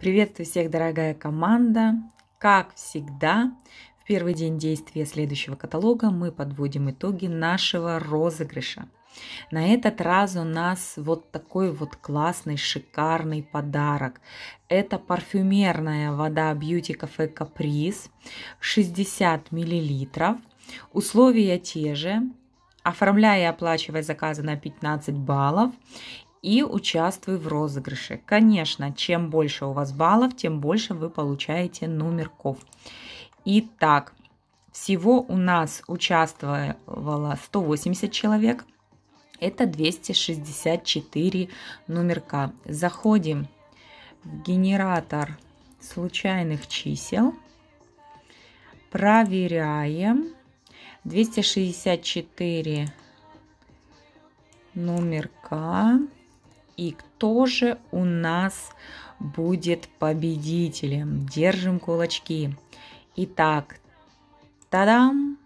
Приветствую всех, дорогая команда! Как всегда, в первый день действия следующего каталога мы подводим итоги нашего розыгрыша. На этот раз у нас вот такой вот классный, шикарный подарок. Это парфюмерная вода Beauty Cafe Caprice, 60 мл. Условия те же. Оформляя и оплачивая заказы на 15 баллов и участвуй в розыгрыше. Конечно, чем больше у вас баллов, тем больше вы получаете номерков. Итак, всего у нас участвовало 180 человек. Это 264 номерка. Заходим в генератор случайных чисел. Проверяем. 264 номерка и кто же у нас будет победителем. Держим кулачки. Итак, тадам!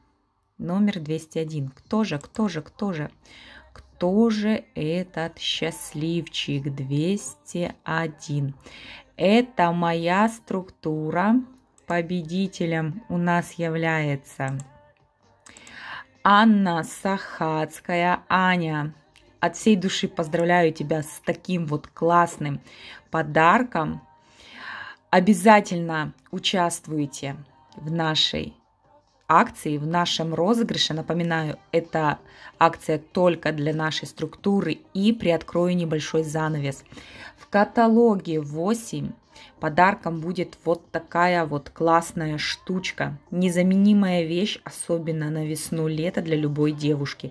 Номер 201. Кто же, кто же, кто же? Кто же этот счастливчик 201? Это моя структура. Победителем у нас является Анна Сахацкая. Аня, от всей души поздравляю тебя с таким вот классным подарком. Обязательно участвуйте в нашей акции, в нашем розыгрыше. Напоминаю, это акция только для нашей структуры и приоткрою небольшой занавес. В каталоге 8 Подарком будет вот такая вот классная штучка. Незаменимая вещь, особенно на весну-лето для любой девушки.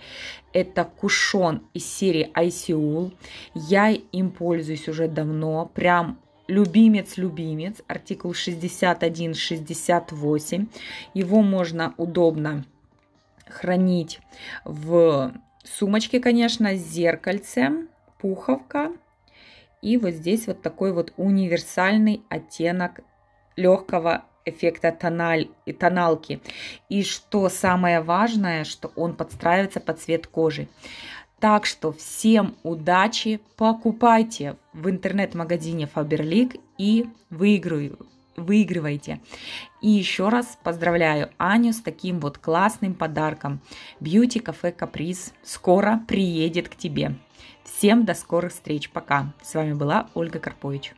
Это кушон из серии Айсиул. Я им пользуюсь уже давно. Прям любимец-любимец. Артикул 61-68. Его можно удобно хранить в сумочке, конечно, с зеркальцем пуховка и вот здесь вот такой вот универсальный оттенок легкого эффекта тональ, и тоналки. И что самое важное, что он подстраивается под цвет кожи. Так что всем удачи, покупайте в интернет-магазине Faberlic и выигрываю! выигрываете. И еще раз поздравляю Аню с таким вот классным подарком. Бьюти кафе Каприз скоро приедет к тебе. Всем до скорых встреч. Пока. С вами была Ольга Карпович.